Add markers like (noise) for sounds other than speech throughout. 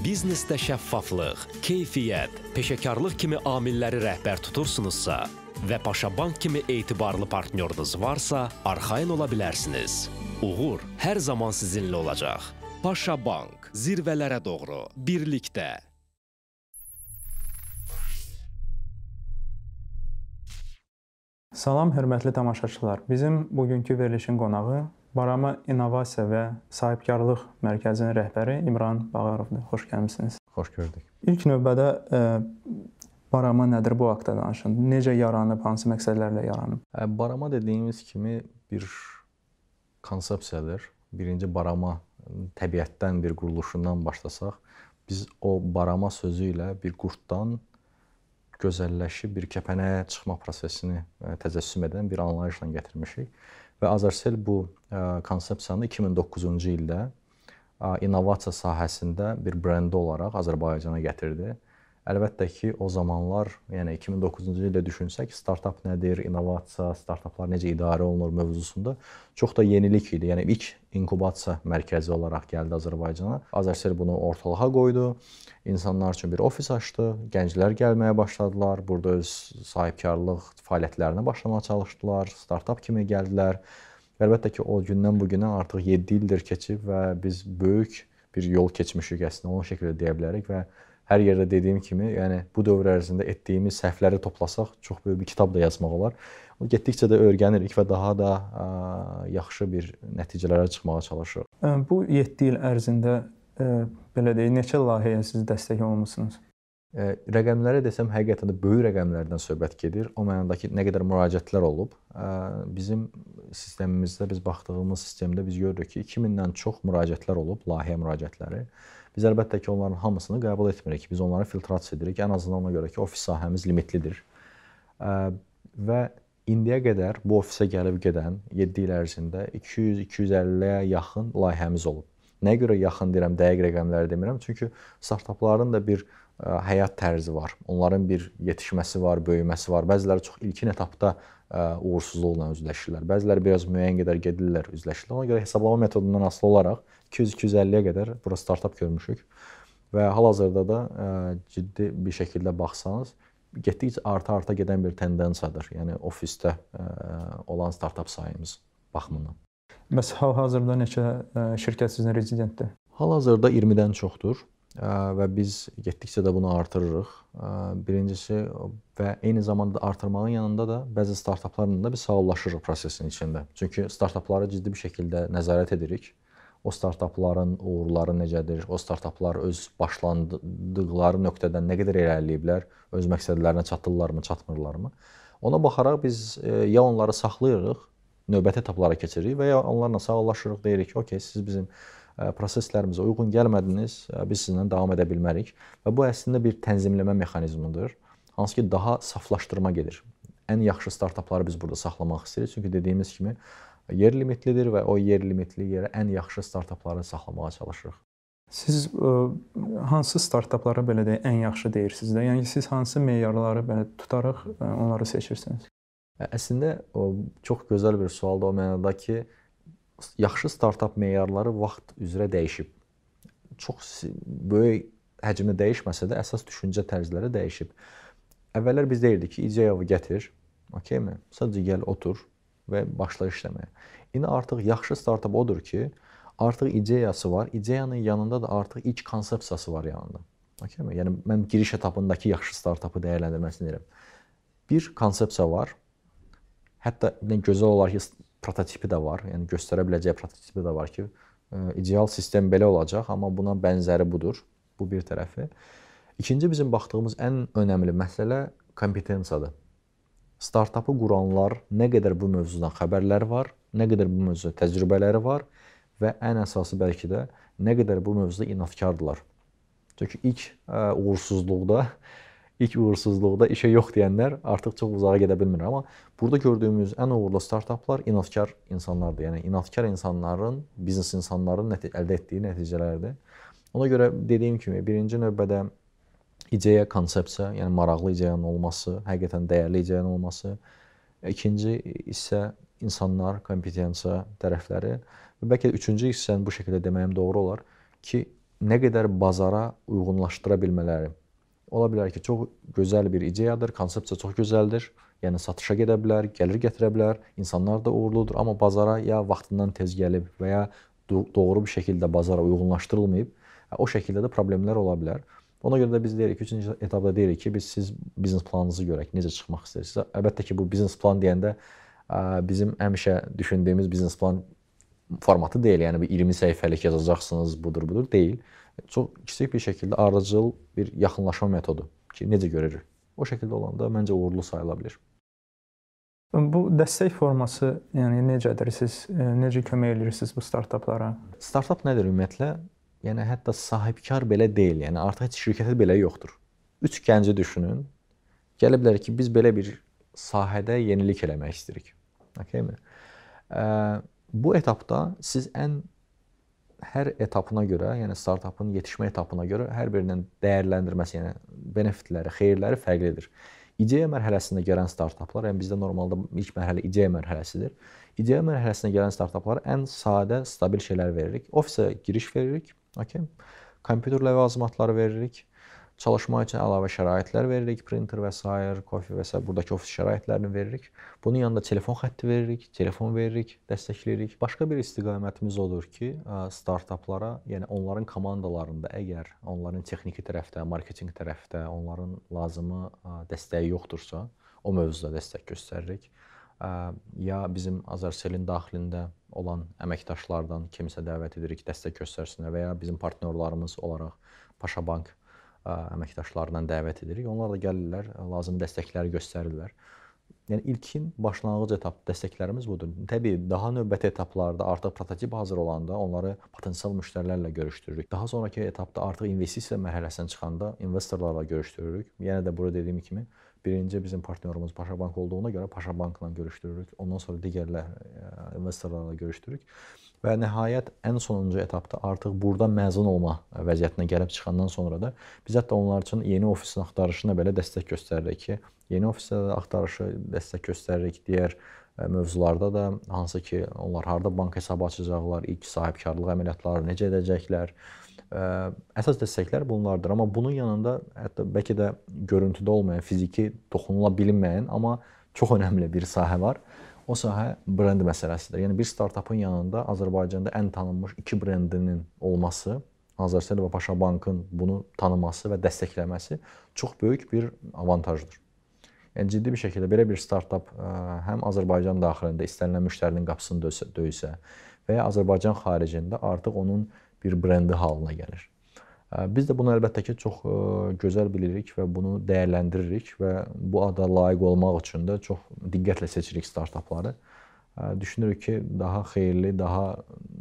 biznesdə şəffaflıq, keyfiyyət, peşəkarlıq kimi amilləri rəhbər tutursunuzsa və Paşa Bank kimi etibarlı partnyorunuz varsa, arxayın ola bilərsiniz. Uğur hər zaman sizinlə olacaq. Paşa Bank zirvələrə doğru birlikdə Salam hörmətli tamaşaçılar. Bizim bugünkü verilişin qonağı Barama İnnovasiya və Sahibkarlıq Mərkəzinin rəhbəri İmran Bağarovdur. Xoş gəlmisiniz. Xoş gördük. İlk növbədə e, Barama nədir bu haqqda danışın. Necə yaranıb, hansı məqsədlərlə yaranıb? Barama dediyimiz kimi bir konsepsiyadır. Birinci barama təbiətdən bir quruluşundan başlasaq, biz o barama sözü ilə bir qurddan gözəlləşib bir kəpənəyə çıxma prosesini təcəssüm edən bir anlayışla gətirmişik Və Azarsel bu e, konsepsiyanı 2009-cu ildə e, innovasiya sahəsində bir brendi olaraq Azərbaycana gətirdi. Əlbəttə ki, o zamanlar, yəni 2009-cu ildə düşünsək, startap nədir, innovasiya, startaplar necə idarə olunur mövzusunda çox da yenilik idi. Yəni ilk inkubasiya mərkəzi olaraq gəldi Azərbaycana. Azərsel bunu ortalığa qoydu. İnsanlar üçün bir ofis açdı, gənclər gəlməyə başladılar, burada öz sahibkarlıq fəaliyyətlərinə başlamağa çalışdılar, startap kimi gəldilər. Əlbəttə ki, o gündən bu günə artıq 7 ildir keçib və biz böyük bir yol keçmişik əslində, onun şəkildə deyə bilərik və Hər yerdə dediyim kimi, yəni bu dövr ərzində etdiyimiz səhvləri toplasaq çox böyük bir kitab da yazmaq olar. O getdikcə də öyrənirik və daha da ə, yaxşı bir nəticələrə çıxmağa çalışırıq. Bu 7 il ərzində ə, belə deyək, neçə layihəyə siz dəstək olmusunuz? Ə, rəqəmləri desəm həqiqətən də böyük rəqəmlərdən söhbət gedir. O mənada ki, nə qədər müraciətlər olub. Ə, bizim sistemimizdə biz baxdığımız sistemdə biz görürük ki, 2000-dən çox müraciətlər olub, layihə müraciətləri. Ə, Biz əlbəttə ki, onların hamısını qəbul etmirik. Biz onları filtrasiya edirik. Ən azından ona görə ki, ofis sahəmiz limitlidir. Və indiyə qədər bu ofisə gəlib gedən 7 il ərzində 200-250-yə yaxın layihəmiz olub. Nəyə görə yaxın deyirəm, dəqiq rəqəmləri demirəm, çünki startapların da bir həyat tərzi var. Onların bir yetişməsi var, böyüməsi var. Bəziləri çox ilkin etapda uğursuzluqla üzləşirlər. Bəziləri biraz müəyyən qədər gedirlər, üzləşirlər. Ona görə hesablama metodundan asılı olaraq 200-250-yə qədər bura startap görmüşük. Və hal-hazırda da ciddi bir şəkildə baxsanız, getdikcə arta-arta gedən bir tendensiyadır. Yəni ofisdə olan startap sayımız baxımından. Bəs hal-hazırda neçə şirkət sizin rezidentdir? Hal-hazırda 20-dən çoxdur və biz getdikcə də bunu artırırıq. Birincisi və eyni zamanda artırmağın yanında da bəzi startaplarla da biz sağollaşırıq prosesin içində. Çünki startaplara ciddi bir şəkildə nəzarət edirik. O startapların uğurları necədir? O startaplar öz başlandıqları nöqtədən nə qədər irəliləyiblər? Öz məqsədlərinə çatırlarmı, çatmırlarmı? Ona baxaraq biz e, ya onları saxlayırıq, növbəti etaplara keçirik və ya onlarla sağollaşırıq, deyirik ki, "OK, siz bizim proseslərimizə uyğun gəlmədiniz, biz sizinlə davam edə bilmərik. Və bu əslində bir tənzimləmə mexanizmidir. Hansı ki, daha saflaşdırma gedir. Ən yaxşı startapları biz burada saxlamaq istəyirik. Çünki dediyimiz kimi yer limitlidir və o yer limitli yerə ən yaxşı startapları saxlamağa çalışırıq. Siz ə, hansı startaplara belə deyək ən yaxşı deyirsiniz də? Yəni siz hansı meyarları belə tutaraq ə, onları seçirsiniz? Əslində o çox gözəl bir sualdır o mənada ki, ə, yaxşı startap meyarları vaxt üzrə dəyişib. Çox böyük həcmdə dəyişməsə də əsas düşüncə tərzləri dəyişib. Əvvəllər biz deyirdik ki, ideyanı gətir, okeymi? Sadəcə gəl, otur və başla işləməyə. İndi artıq yaxşı startap odur ki, artıq ideyası var. İdeyanın yanında da artıq ilk konsepsiyası var yanında. Okeymi? Yəni mən giriş etapındakı yaxşı startapı dəyərləndirməsini deyirəm. Bir konsepsiya var. Hətta nə gözəl olar ki, prototipi də var. Yəni göstərə biləcəyi prototipi də var ki, e, ideal sistem belə olacaq, amma buna bənzəri budur. Bu bir tərəfi. İkinci bizim baxdığımız ən önəmli məsələ kompetensiyadır. Startapı quranlar nə qədər bu mövzudan xəbərləri var, nə qədər bu mövzuda təcrübələri var və ən əsası bəlkə də nə qədər bu mövzuda inadkardılar. Çünki ilk e, uğursuzluqda ilk uğursuzluqda işə yox deyənlər artıq çox uzağa gedə bilmir. Amma burada gördüyümüz ən uğurlu startaplar inadkar insanlardır. Yəni inadkar insanların, biznes insanların əldə etdiyi nəticələrdir. Ona görə dediyim kimi birinci növbədə ideya, konsepsiya, yəni maraqlı ideyanın olması, həqiqətən dəyərli ideyanın olması. İkinci isə insanlar, kompetensiya tərəfləri və bəlkə üçüncü hissəni bu şəkildə deməyim doğru olar ki, nə qədər bazara uyğunlaşdıra bilmələri. Ola bilər ki, çox gözəl bir ideyadır, konsepsiya çox gözəldir. Yəni satışa gedə bilər, gəlir gətirə bilər, insanlar da uğurludur, amma bazara ya vaxtından tez gəlib və ya doğru bir şəkildə bazara uyğunlaşdırılmayıb, o şəkildə də problemlər ola bilər. Ona görə də biz deyirik, üçüncü etapda deyirik ki, biz siz biznes planınızı görək, necə çıxmaq istəyirsiz. Əlbəttə ki, bu biznes plan deyəndə bizim həmişə düşündüyümüz biznes plan formatı deyil. Yəni bir 20 səhifəlik yazacaqsınız, budur, budur deyil çox kiçik bir şəkildə ardıcıl bir yaxınlaşma metodu ki, necə görürük. O şəkildə olanda məncə uğurlu sayıla bilər. Bu dəstək forması, yəni necədir? Siz e, necə kömək edirsiniz bu startaplara? Startap nədir ümumiyyətlə? Yəni hətta sahibkar belə deyil, yəni artıq heç şirkəti belə yoxdur. 3 gənci düşünün. Gəliblər ki, biz belə bir sahədə yenilik eləmək istəyirik. Okaymi? E, bu etapda siz ən hər etapına görə, yəni startapın yetişmə etapına görə hər birinin dəyərləndirməsi, yəni benefitləri, xeyirləri fərqlidir. İdeya mərhələsində gələn startaplar, yəni bizdə normalda ilk mərhələ ideya mərhələsidir. İdeya mərhələsinə gələn startaplara ən sadə, stabil şeylər veririk. Ofisə giriş veririk, okey. Kompüter ləvazimatları veririk, Çalışma üçün əlavə şəraitlər veririk, printer və s., kofe və s. burdakı ofis şəraitlərini veririk. Bunun yanında telefon xətti veririk, telefon veririk, dəstəkləyirik. Başqa bir istiqamətimiz odur ki, startaplara, yəni onların komandalarında əgər onların texniki tərəfdə, marketinq tərəfdə onların lazımı dəstəyi yoxdursa, o mövzuda dəstək göstəririk. Ya bizim Azarselin daxilində olan əməkdaşlardan kimisə dəvət edirik, dəstək göstərsinlər və ya bizim partnyorlarımız olaraq Paşa Bank əməkdaşlarından dəvət edirik. Onlar da gəlirlər, lazım dəstəkləri göstərirlər. Yəni ilkin başlanğıc etap dəstəklərimiz budur. Təbii daha növbəti etaplarda artıq prototip hazır olanda onları potensial müştərilərlə görüşdürürük. Daha sonrakı etapda artıq investisiya mərhələsinə çıxanda investorlarla görüşdürürük. Yenə də burada dediyim kimi birinci bizim partnyorumuz Paşa Bank olduğuna görə Paşa Bankla görüşdürürük. Ondan sonra digərlər investorlarla görüşdürürük və nəhayət ən sonuncu etapda artıq burada məzun olma vəziyyətinə gəlib çıxandan sonra da biz hətta onlar üçün yeni ofisin axtarışına belə dəstək göstəririk ki, yeni ofisdə axtarışı dəstək göstəririk, digər e, mövzularda da hansı ki, onlar harda bank hesabı açacaqlar, ilk sahibkarlıq əməliyyatları necə edəcəklər. E, əsas dəstəklər bunlardır, amma bunun yanında hətta bəlkə də görüntüdə olmayan, fiziki toxunula bilinməyən, amma çox (laughs) önəmli bir sahə var o sahə brend məsələsidir. Yəni bir startapın yanında Azərbaycanda ən tanınmış iki brendinin olması, Azərsel və Paşa Bankın bunu tanıması və dəstəkləməsi çox böyük bir avantajdır. Yəni ciddi bir şəkildə belə bir startap e, həm Azərbaycan daxilində istənilən müştərinin qapısını döysə və ya Azərbaycan xaricində artıq onun bir brendi halına gəlir. Biz də bunu əlbəttə ki, çox e, gözəl bilirik və bunu dəyərləndiririk və bu ada layiq olmaq üçün də çox diqqətlə seçirik startapları. Düşünürük ki, daha xeyirli, daha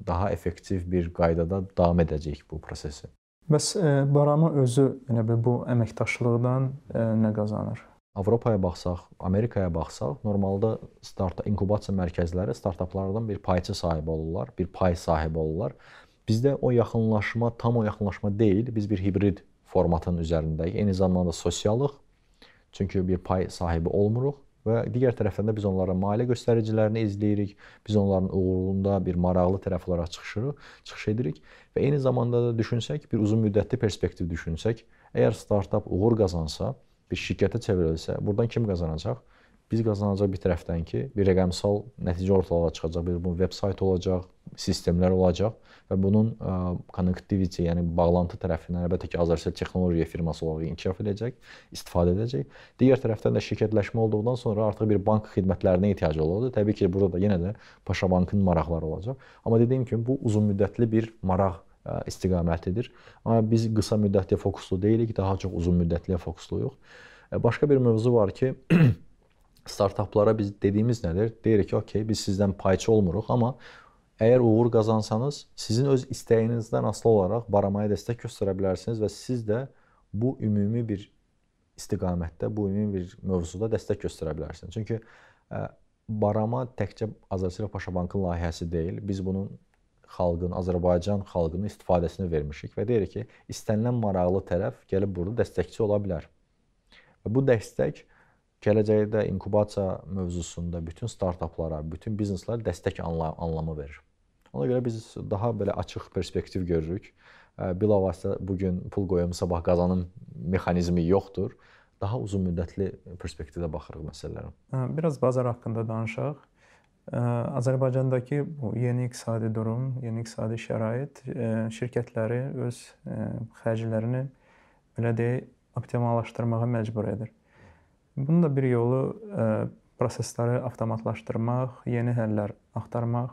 daha effektiv bir qaydada davam edəcəyik bu prosesi. Bəs e, Barama özü elə bir bu əməkdaşlıqdan e, nə qazanır? Avropaya baxsaq, Amerikaya baxsaq, normalda start inkubasiya mərkəzləri startaplardan bir payçı sahibi olurlar, bir pay sahibi olurlar Bizdə o yaxınlaşma tam o yaxınlaşma deyil. Biz bir hibrid formatın üzərindəyik. Eyni zamanda sosialıq. Çünki bir pay sahibi olmuruq və digər tərəfdən də biz onların maliyyə göstəricilərini izləyirik. Biz onların uğurunda bir maraqlı tərəf olaraq çıxışırıq, çıxış edirik və eyni zamanda da düşünsək, bir uzunmüddətli perspektiv düşünsək, əgər startap uğur qazansa, bir şirkətə çevrilsə, burdan kim qazanacaq? biz qazanacaq bir tərəfdən ki, bir rəqəmsal nəticə ortalığa çıxacaq, bir bu veb-sayt olacaq, sistemlər olacaq və bunun ə, connectivity, yəni bağlantı tərəfindən əlbəttə ki, Azərcell texnologiya firması olaraq inkişaf edəcək, istifadə edəcək. Digər tərəfdən də şirkətləşmə olduqdan sonra artıq bir bank xidmətlərinə ehtiyac olacaq. Təbii ki, burada da yenə də Paşa Bankın maraqları olacaq. Amma dediyim kimi bu uzunmüddətli bir maraq ə, istiqamətidir. Amma biz qısa müddətli fokuslu deyilik, daha çox uzun müddətliyə fokusluyuq. Başqa bir mövzu var ki, (clears throat) startaplara biz dediyimiz nədir? Deyirik ki, okey, biz sizdən payçı olmuruq, amma əgər uğur qazansanız, sizin öz istəyinizdən asılı olaraq baramaya dəstək göstərə bilərsiniz və siz də bu ümumi bir istiqamətdə, bu ümumi bir mövzuda dəstək göstərə bilərsiniz. Çünki barama təkcə Azərbaycan Paşa Bankın layihəsi deyil. Biz bunun xalqın, Azərbaycan xalqının istifadəsini vermişik və deyirik ki, istənilən maraqlı tərəf gəlib burada dəstəkçi ola bilər. Və bu dəstək gələcəkdə inkubasiya mövzusunda bütün startaplara, bütün bizneslər dəstək anla anlamı verir. Ona görə biz daha belə açıq perspektiv görürük. Bilavasitə bu gün pul qoyum, sabah qazanım mexanizmi yoxdur. Daha uzun müddətli perspektivdə baxırıq məsələlərə. Biraz bazar haqqında danışaq. Azərbaycandakı bu yeni iqtisadi durum, yeni iqtisadi şərait şirkətləri öz xərclərini belə deyək optimallaşdırmağa məcbur edir. Bunun da bir yolu ə, e, prosesləri avtomatlaşdırmaq, yeni həllər axtarmaq.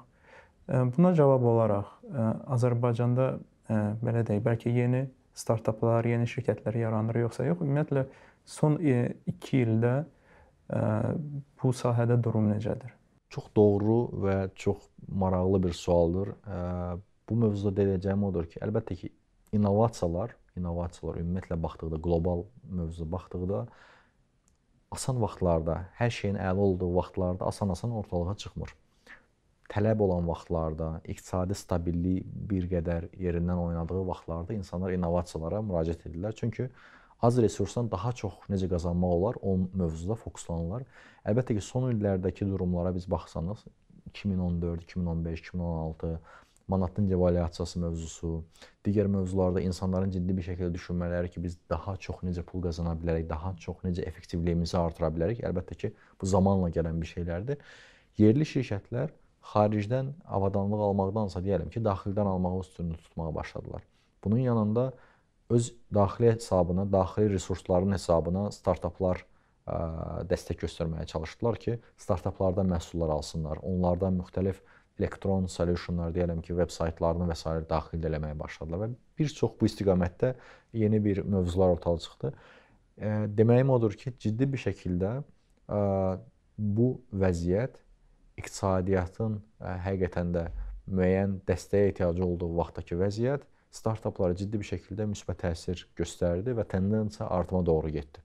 E, buna cavab olaraq e, Azərbaycanda belə deyək, bəlkə yeni startaplar, yeni şirkətlər yaranır yoxsa yox? Ümumiyyətlə son 2 ildə bu sahədə durum necədir? Çox doğru və çox maraqlı bir sualdır. Bu mövzuda deyəcəyim odur ki, əlbəttə ki, innovasiyalar, innovasiyalar ümumiyyətlə baxdıqda qlobal mövzuya baxdıqda asan vaxtlarda, hər şeyin əli olduğu vaxtlarda asan-asan ortalığa çıxmır. Tələb olan vaxtlarda, iqtisadi stabillik bir qədər yerindən oynadığı vaxtlarda insanlar innovasiyalara müraciət edirlər. Çünki az resursdan daha çox necə qazanmaq olar, o mövzuda fokuslanırlar. Əlbəttə ki, son illərdəki durumlara biz baxsanız, 2014, 2015, 2016 manatın devalyasiyası mövzusu, digər mövzularda insanların ciddi bir şəkildə düşünmələri ki, biz daha çox necə pul qazana bilərik, daha çox necə effektivliyimizi artıra bilərik. Əlbəttə ki, bu zamanla gələn bir şeylərdir. Yerli şirkətlər xaricdən avadanlıq almaqdansa deyəlim ki, daxildən almağı üstünlük tutmağa başladılar. Bunun yanında öz daxili hesabına, daxili resursların hesabına startaplar ə, dəstək göstərməyə çalışdılar ki, startaplardan məhsullar alsınlar, onlardan müxtəlif ə, elektron solutionlar deyəlim ki, veb saytlarını və s. daxil eləməyə başladılar və bir çox bu istiqamətdə yeni bir mövzular ortaya çıxdı. E, deməyim odur ki, ciddi bir şəkildə e, bu vəziyyət iqtisadiyyatın e, həqiqətən də müəyyən dəstəyə ehtiyacı olduğu vaxtdakı vəziyyət startaplara ciddi bir şəkildə müsbət təsir göstərdi və tendensiya artıma doğru getdi.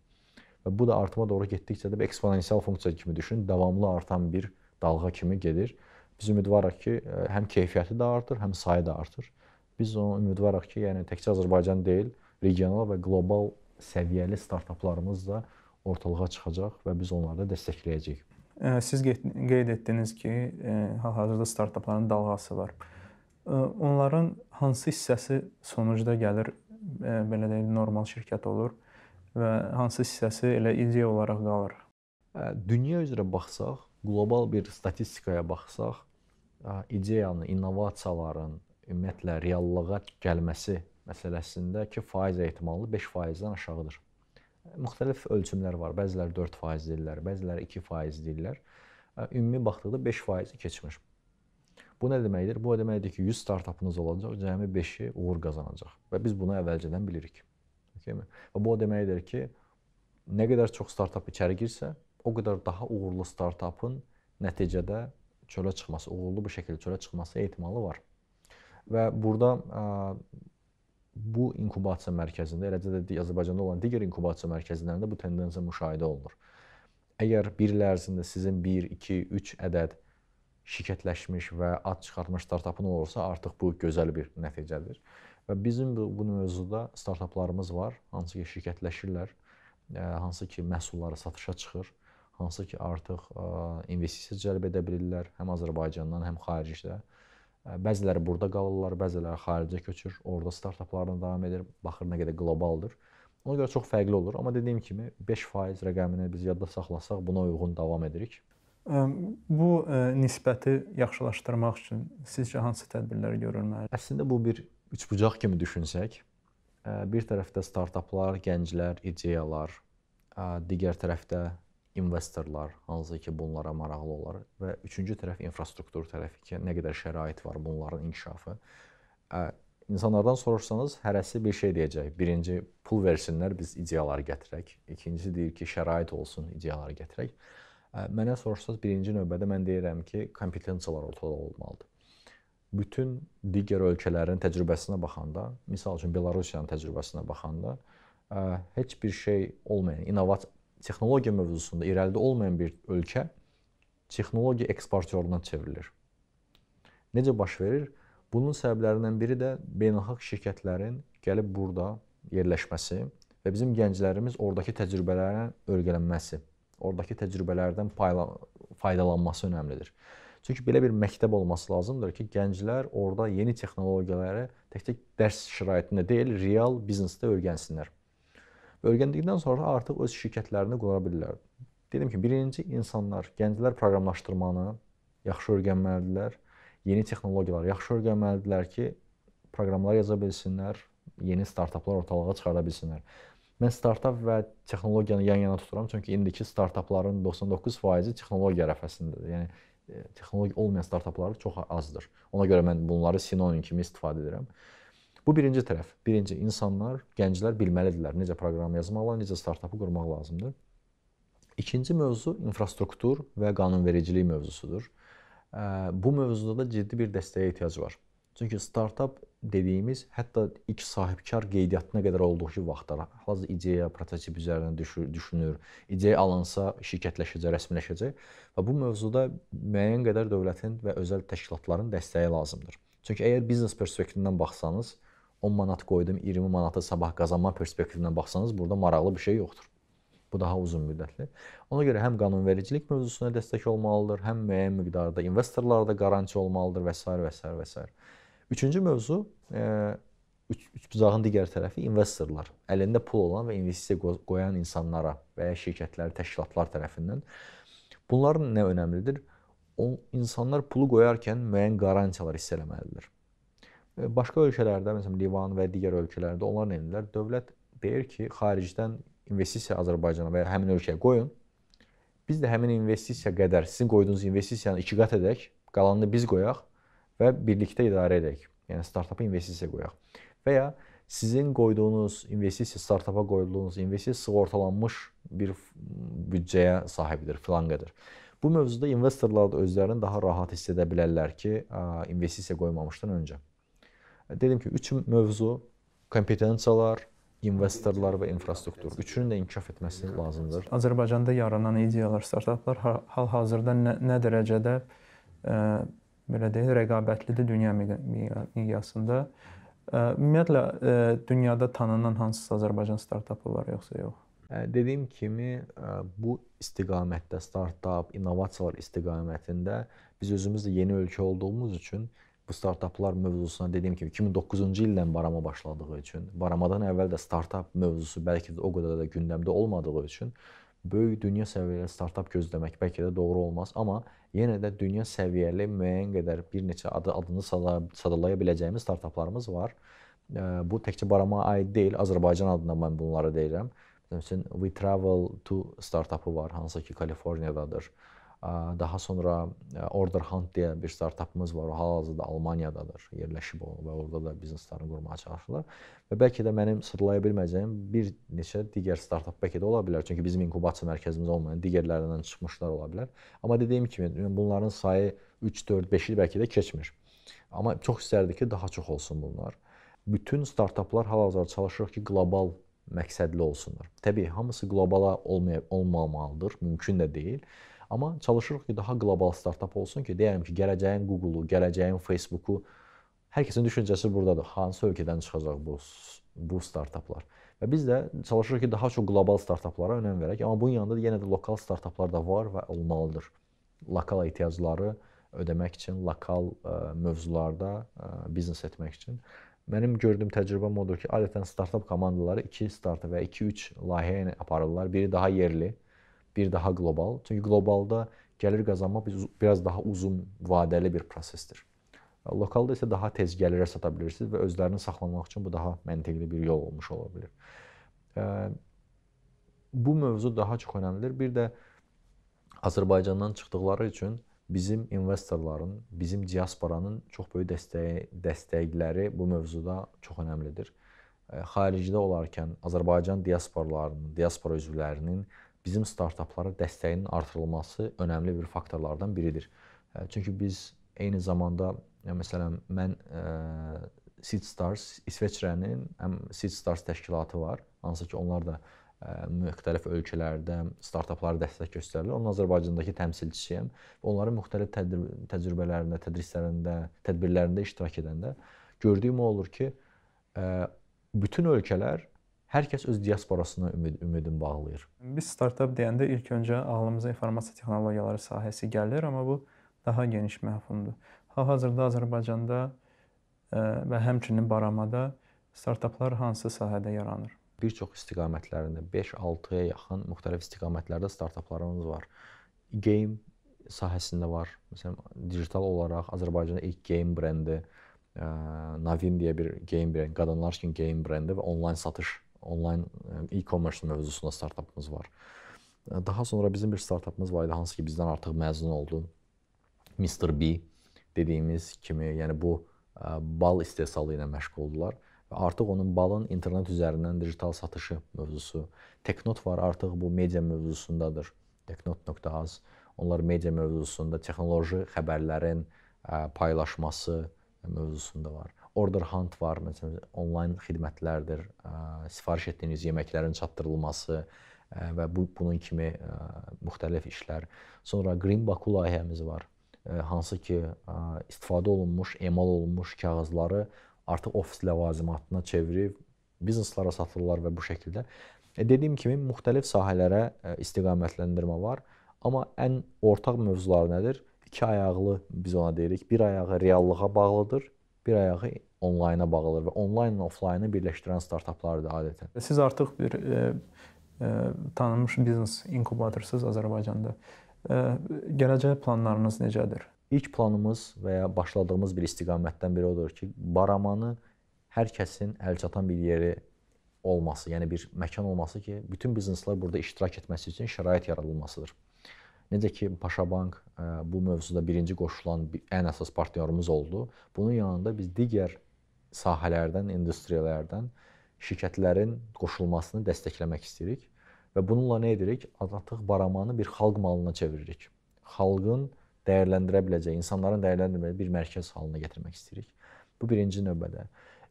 Və bu da artıma doğru getdikcə də bir eksponensial funksiya kimi düşünün, davamlı artan bir dalğa kimi gedir. Biz ümidvarıq ki, e, həm keyfiyyəti də artır, həm sayı da artır. Biz onu ümidvarıq ki, yəni təkcə Azərbaycan deyil, regional və qlobal səviyyəli startaplarımız da ortalığa çıxacaq və biz onları da dəstəkləyəcəyik. E, siz qeyd etdiniz ki, e, hal-hazırda startapların dalğası var. Onların hansı hissəsi sonucda gəlir, belə deyək, normal şirkət olur və hansı hissəsi elə ideya olaraq qalır? Dünya üzrə baxsaq, qlobal bir statistikaya baxsaq, ideyanın, innovasiyaların ümumiyyətlə reallığa gəlməsi məsələsindəki faiz ehtimalı 5%-dən aşağıdır. Müxtəlif ölçümlər var. Bəziləri 4% deyirlər, bəziləri 2% deyirlər. Ümumi baxdıqda 5%-i keçmiş. Bu nə deməkdir? Bu deməkdir ki, 100 startapınız olacaq, cəmi 5-i uğur qazanacaq və biz bunu əvvəlcədən bilirik. Okeymi? Və bu o deməkdir ki, nə qədər çox startap içəri girsə, o qədər daha uğurlu startapın nəticədə çölə çıxması, uğurlu bir şəkildə çölə çıxması ehtimalı var. Və burada ə, bu inkubasiya mərkəzində, eləcə də Azərbaycanda olan digər inkubasiya mərkəzlərində bu tendensiya müşahidə olunur. Əgər bir il ərzində sizin 1, 2, 3 ədəd şirkətləşmiş və ad çıxartmış startapın olursa, artıq bu gözəl bir nəticədir. Və bizim bu, bu mövzuda startaplarımız var, hansı ki şirkətləşirlər, hansı ki məhsulları satışa çıxır hansı ki artıq e, investisiya cəlb edə bilirlər həm Azərbaycandan, həm xaricdə. E, bəziləri burada qalırlar, bəziləri xaricə köçür, orada startaplarına davam edir. Baxır nə qədər qlobaldır. Ona görə çox fərqli olur, amma dediyim kimi 5% rəqəmini biz yadda saxlasaq buna uyğun davam edirik. E, bu nisbəti yaxşılaşdırmaq üçün sizcə hansı tədbirlər görülməli? Əslində bu bir üçbucaq kimi düşünsək, bir tərəfdə startaplar, gənclər, ideyalar, digər tərəfdə investorlar, hansı ki bunlara maraqlı olar və üçüncü tərəf infrastruktur tərəfi ki, nə qədər şərait var bunların inkişafı. İnsanlardan soruşsanız hərəsi bir şey deyəcək. Birinci pul versinlər, biz ideyalar gətirək. İkincisi deyir ki, şərait olsun, ideyalar gətirək. Mənə soruşsanız birinci növbədə mən deyirəm ki, kompetensiyalar ortada olmalıdır. Bütün digər ölkələrin təcrübəsinə baxanda, məsəl üçün Belarusiyanın təcrübəsinə baxanda, heç bir şey olmayan, innovat texnologiya mövzusunda irəlidə olmayan bir ölkə texnologiya eksportyoruna çevrilir. Necə baş verir? Bunun səbəblərindən biri də beynəlxalq şirkətlərin gəlib burada yerləşməsi və bizim gənclərimiz ordakı təcrübələrə örgələnməsi, ordakı təcrübələrdən faydalanması önəmlidir. Çünki belə bir məktəb olması lazımdır ki, gənclər orada yeni texnologiyaları tək-tək dərs şəraitində deyil, real biznesdə öyrənsinlər. Öyrəndikdən sonra artıq öz şirkətlərini qura bilirlər. Dedim ki, birinci insanlar, gənclər proqramlaşdırmanı yaxşı öyrənməlidirlər. Yeni texnologiyaları yaxşı öyrənməlidirlər ki, proqramlar yaza bilsinlər, yeni startaplar ortalığa çıxara bilsinlər. Mən startap və texnologiyanı yan-yana tuturam, çünki indiki startapların 99%-i texnologiya rəfəsindədir. Yəni e, texnologiya olmayan startapları çox azdır. Ona görə mən bunları sinonim kimi istifadə edirəm. Bu birinci tərəf. Birinci, insanlar, gənclər bilməlidirlər necə proqram yazmaqla, necə startapı qurmaq lazımdır. İkinci mövzu infrastruktur və qanunvericilik mövzusudur. Bu mövzuda da ciddi bir dəstəyə ehtiyac var. Çünki startap dediyimiz hətta ilk sahibkar qeydiyyatına qədər olduğu vaxtlar hazır ideya, prototip üzərinə düşünür. İdeya alınsa şirkətləşəcək, rəsmiləşəcək və bu mövzuda müəyyən qədər dövlətin və özəl təşkilatların dəstəyi lazımdır. Çünki əgər biznes perspektivindən baxsanız, 10 manat qoydum, 20 manatı sabah qazanma perspektivindən baxsanız, burada maraqlı bir şey yoxdur. Bu daha uzun müddətli. Ona görə həm qanunvericilik mövzusuna dəstək olmalıdır, həm müəyyən miqdarda investorlarda garanti olmalıdır və s. və s. və s. Üçüncü mövzu e, üç, üç bucağın digər tərəfi investorlar. Əlində pul olan və investisiya qoyan insanlara və ya şirkətlər, təşkilatlar tərəfindən bunların nə önəmlidir? O insanlar pulu qoyarkən müəyyən garantiyalar hiss eləməlidir. E, başqa ölkələrdə, məsələn Livan və digər ölkələrdə onlar nə edirlər? Dövlət deyir ki, xaricdən investisiya Azərbaycana və ya həmin ölkəyə qoyun. Biz də həmin investisiya qədər sizin qoyduğunuz investisiyanı 2 qat edək, qalanını biz qoyaq və birlikdə idarə edək. Yəni startapa investisiya qoyaq. Və ya sizin qoyduğunuz investisiya startapa qoyduğunuz investisiya sığortalanmış bir büdcəyə sahibdir filan qədər. Bu mövzuda investorlar da özlərini daha rahat hiss edə bilərlər ki, investisiya qoymamışdan öncə dedim ki, üç mövzu kompetensiyalar, investorlar və infrastruktur. Üçünün də inkişaf etməsi lazımdır. Azərbaycanda yaranan ideyalar, startaplar hal-hazırda nə, nə dərəcədə ə, e, belə deyək, rəqabətlidir dünya miqyasında? E, ümumiyyətlə ə, e, dünyada tanınan hansısa Azərbaycan startapı var yoxsa yox? Ə, dediyim kimi ə, bu istiqamətdə startap, innovasiyalar istiqamətində biz özümüz də yeni ölkə olduğumuz üçün bu startaplar mövzusuna dediyim kimi 2009-cu ildən barama başladığı üçün, baramadan əvvəl də startap mövzusu bəlkə də o qədər də gündəmdə olmadığı üçün böyük dünya səviyyəli startap gözləmək bəlkə də doğru olmaz, amma yenə də dünya səviyyəli müəyyən qədər bir neçə adı adını sadalaya biləcəyimiz startaplarımız var. Bu təkcə barama aid deyil, Azərbaycan adına mən bunları deyirəm. Məsələn, We Travel to startapı var, hansı ki Kaliforniyadadır. Daha sonra e, Order Hunt deyə bir startapımız var. O hal-hazırda Almaniyadadır, yerləşib o və orada da bizneslərini qurmağa çalışırlar. Və bəlkə də mənim sıralaya bilməyəcəyim bir neçə digər startap bəlkə də ola bilər. Çünki bizim inkubasiya mərkəzimiz olmayan digərlərindən çıxmışlar ola bilər. Amma dediyim kimi yəni bunların sayı 3, 4, 5-i bəlkə də keçmir. Amma çox istərdik ki, daha çox olsun bunlar. Bütün startaplar hal-hazırda çalışırıq ki, qlobal məqsədli olsunlar. Təbii, hamısı qlobala olmaya olmamalıdır, mümkün də deyil. Amma çalışırıq ki, daha qlobal startap olsun ki, deyəlim ki, gələcəyin Google-u, gələcəyin Facebook-u hər kəsin düşüncəsi burdadır. Hansı ölkədən çıxacaq bu bu startaplar? Və biz də çalışırıq ki, daha çox qlobal startaplara önəm verək, amma bunun yanında yenə də lokal startaplar da var və olmalıdır. Lokal ehtiyacları ödəmək üçün, lokal ə, e, mövzularda ə, e, biznes etmək üçün. Mənim gördüyüm təcrübəm odur ki, adətən startap komandaları 2 startap və 2-3 layihə ilə aparırlar. Biri daha yerli, bir daha qlobal. Çünki qlobalda gəlir qazanma biraz daha uzun vadəli bir prosesdir. E, lokalda isə daha tez gəlirə sata bilirsiniz və özlərini saxlamaq üçün bu daha məntiqli bir yol olmuş ola bilər. E, bu mövzu daha çox önəmlidir. Bir də Azərbaycandan çıxdıqları üçün bizim investorların, bizim diasporanın çox böyük dəstəyi, dəstəkləri bu mövzuda çox önəmlidir. E, xaricdə olarkən Azərbaycan diasporlarının, diaspora üzvlərinin bizim startaplara dəstəyin artırılması önəmli bir faktorlardan biridir. E, Çünki biz eyni zamanda məsələn mən e, Seed Stars İsveçrənin həm Seed Stars təşkilatı var, hansı ki onlar da e, müxtəlif ölkələrdə startaplara dəstək göstərirlər. Onun Azərbaycandakı təmsilçisiyəm. Onların müxtəlif təcrübələrində, tədrislərində, tədbirlərində iştirak edəndə gördüyüm o olur ki, bütün ölkələr hər kəs öz diasporasına ümid ümidin bağlayır. Biz startap deyəndə ilk öncə ağlımıza informasiya texnologiyaları sahəsi gəlir, amma bu daha geniş məfhumdur. Hal-hazırda Azərbaycanda e, və həmçinin Baramada startaplar hansı sahədə yaranır? Bir çox istiqamətlərində 5-6-ya yaxın müxtəlif istiqamətlərdə startaplarımız var. Game sahəsində var. Məsələn, digital olaraq Azərbaycanda ilk game brendi e, Navin deyə bir game brendi, qadınlar üçün game brendi və onlayn satış onlayn e, e-commerce mövzusunda startapımız var. E, daha sonra bizim bir startapımız var idi, hansı ki bizdən artıq məzun oldu. Mr. B dediyimiz kimi, yəni bu e, bal istehsalı ilə məşğul oldular və artıq onun balın internet üzərindən digital satışı mövzusu. Teknot var, artıq bu media mövzusundadır. Teknot.az onlar media mövzusunda texnoloji xəbərlərin paylaşması mövzusunda var order hunt var, məsələn, onlayn xidmətlərdir, ə, sifariş etdiyiniz yeməklərin çatdırılması ə, və bu bunun kimi ə, müxtəlif işlər. Sonra Green Baku layihəmiz var. Ə, hansı ki, ə, istifadə olunmuş, emal olunmuş kağızları artıq ofis ləvazimatına çevirib bizneslara satırlar və bu şəkildə ə, e, dediyim kimi müxtəlif sahələrə ə, istiqamətləndirmə var. Amma ən ortaq mövzular nədir? İki ayaqlı biz ona deyirik. Bir ayağı reallığa bağlıdır, bir ayağı onlayna bağlıdır və onlaynla oflaynı birləşdirən startaplardır adətən. Siz artıq bir e, e, tanınmış biznes inkubatorsunuz Azərbaycanda. E, gələcək planlarınız necədir? İlk planımız və ya başladığımız bir istiqamətdən biri odur ki, Baramanı hər kəsin əlçatan bir yeri olması, yəni bir məkan olması ki, bütün bizneslər burada iştirak etməsi üçün şərait yaradılmasıdır. Necə ki Paşabank e, bu mövzuda birinci qoşulan ən əsas partnyorumuz oldu. Bunun yanında biz digər sahələrdən, industriyalardan şirkətlərin qoşulmasını dəstəkləmək istəyirik və bununla nə edirik? Artıq baramanı bir xalq malına çeviririk. Xalqın dəyərləndirə biləcəyi, insanların dəyərləndirməli bir mərkəz halına gətirmək istəyirik. Bu birinci növbədə.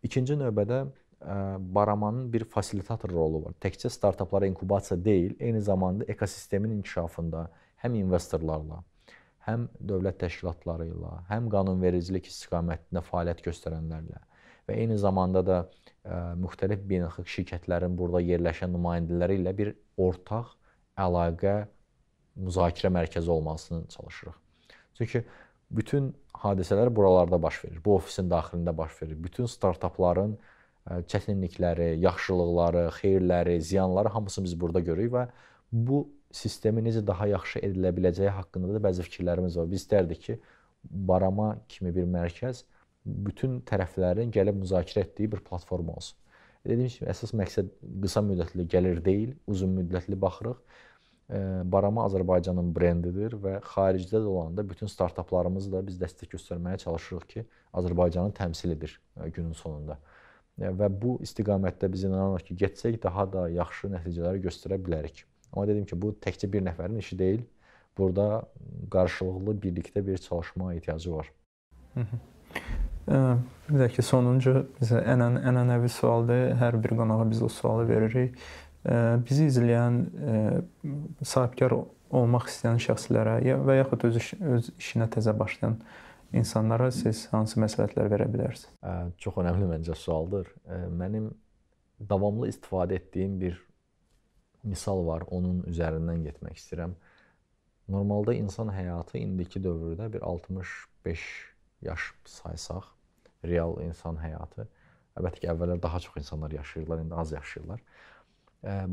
İkinci növbədə e, baramanın bir fasilitator rolu var. Təkcə startaplara inkubasiya deyil, eyni zamanda ekosistemin inkişafında, həm investorlarla, həm dövlət təşkilatları ilə, həm qanunvericilik istiqamətində fəaliyyət göstərənlərlə və eyni zamanda da ə, e, müxtəlif beynəlxalq şirkətlərin burada yerləşən nümayəndələri ilə bir ortaq əlaqə müzakirə mərkəzi olmasını çalışırıq. Çünki bütün hadisələr buralarda baş verir. Bu ofisin daxilində baş verir. Bütün startapların e, çətinlikləri, yaxşılıqları, xeyirləri, ziyanları hamısını biz burada görürük və bu sistemi necə daha yaxşı edilə biləcəyi haqqında da bəzi fikirlərimiz var. Biz istərdik ki, barama kimi bir mərkəz bütün tərəflərin gəlib müzakirə etdiyi bir platforma olsun. Dediyim kimi, əsas məqsəd qısa müddətli gəlir deyil, uzun müddətli baxırıq. Barama Azərbaycanın brendidir və xaricdə də olanda bütün startaplarımızı da biz dəstək göstərməyə çalışırıq ki, Azərbaycanı təmsil edir e, günün sonunda. E, və bu istiqamətdə biz inanırıq ki, getsək daha da yaxşı nəticələr göstərə bilərik. Amma dedim ki, bu təkcə bir nəfərin işi deyil. Burada qarşılıqlı birlikdə bir çalışma ehtiyacı var. Hı -hı. Bir də ki, sonuncu bizə ənən ənənəvi sualdır. Hər bir qonağa biz o sualı veririk. Bizi izləyən sahibkar olmaq istəyən şəxslərə və yaxud öz, iş, öz işinə təzə başlayan insanlara siz hansı məsləhətlər verə bilərsiniz? Çox önəmli məncə sualdır. Mənim davamlı istifadə etdiyim bir misal var, onun üzərindən getmək istəyirəm. Normalda insan həyatı indiki dövrdə bir 65 yaş saysaq, real insan həyatı əlbəttə ki, əvvəllər daha çox insanlar yaşayırdılar, indi az yaşayırlar.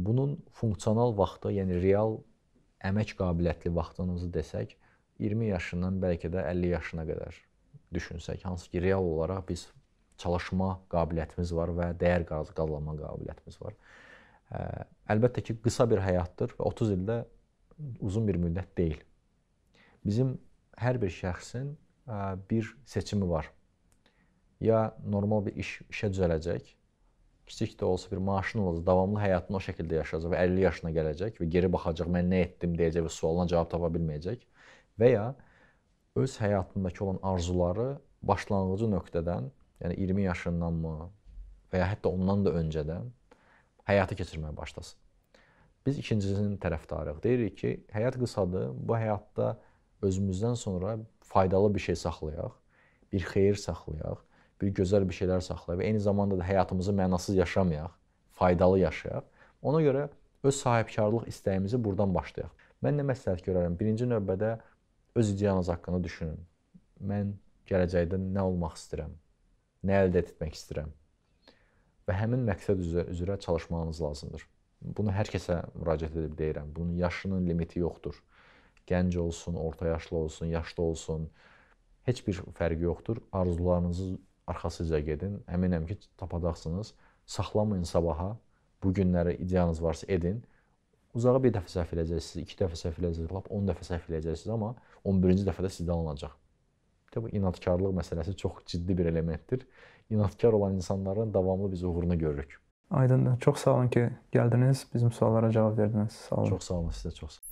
Bunun funksional vaxtı, yəni real əmək qabiliyyətli vaxtınızı desək, 20 yaşından bəlkə də 50 yaşına qədər düşünsək, hansı ki, real olaraq biz çalışma qabiliyyətimiz var və dəyər qazanma qabiliyyətimiz var əlbəttə ki, qısa bir həyatdır və 30 ildə uzun bir müddət deyil. Bizim hər bir şəxsin e, bir seçimi var. Ya normal bir iş işə düzələcək, kiçik də olsa bir maaşın olacaq, davamlı həyatını o şəkildə yaşayacaq və 50 yaşına gələcək və geri baxacaq, mən nə etdim deyəcək və sualına cavab tapa bilməyəcək və ya öz həyatındakı olan arzuları başlanğıcı nöqtədən, yəni 20 yaşındanmı və ya hətta ondan da öncədən həyata keçirməyə başlasın. Biz ikincisinin tərəfdarıyıq. Deyirik ki, həyat qısadır. Bu həyatda özümüzdən sonra faydalı bir şey saxlayaq, bir xeyir saxlayaq, bir gözəl bir şeylər saxlayaq və eyni zamanda da həyatımızı mənasız yaşamayaq, faydalı yaşayaq. Ona görə öz sahibkarlıq istəyimizi burdan başlayaq. Mən nə məsləhət görərəm? Birinci növbədə öz ideyanız haqqında düşünün. Mən gələcəkdə nə olmaq istəyirəm? Nə əldə etmək istəyirəm? və həmin məqsəd üzrə, üzrə çalışmağınız lazımdır. Bunu hər kəsə müraciət edib deyirəm. Bunun yaşının limiti yoxdur. Gənc olsun, orta yaşlı olsun, yaşlı olsun, heç bir fərqi yoxdur. Arzularınızın arxasıca gedin. Əminəm ki, tapacaqsınız. Saxlamayın sabaha. Bu günləri ideyanız varsa edin. Uzağa bir dəfə səhv eləyəcəksiniz, iki dəfə səhv eləyəcəksiniz, lap 10 dəfə səhv eləyəcəksiniz, amma 11-ci dəfədə sizdən alınacaq. Təbii inadkarlıq məsələsi çox ciddi bir elementdir inadkar olan insanların davamlı biz uğrunu görürük. Aydındır. Çox sağ olun ki, gəldiniz, bizim suallara cavab verdiniz. Sağ olun. Çox sağ olun sizə, çox sağ olun.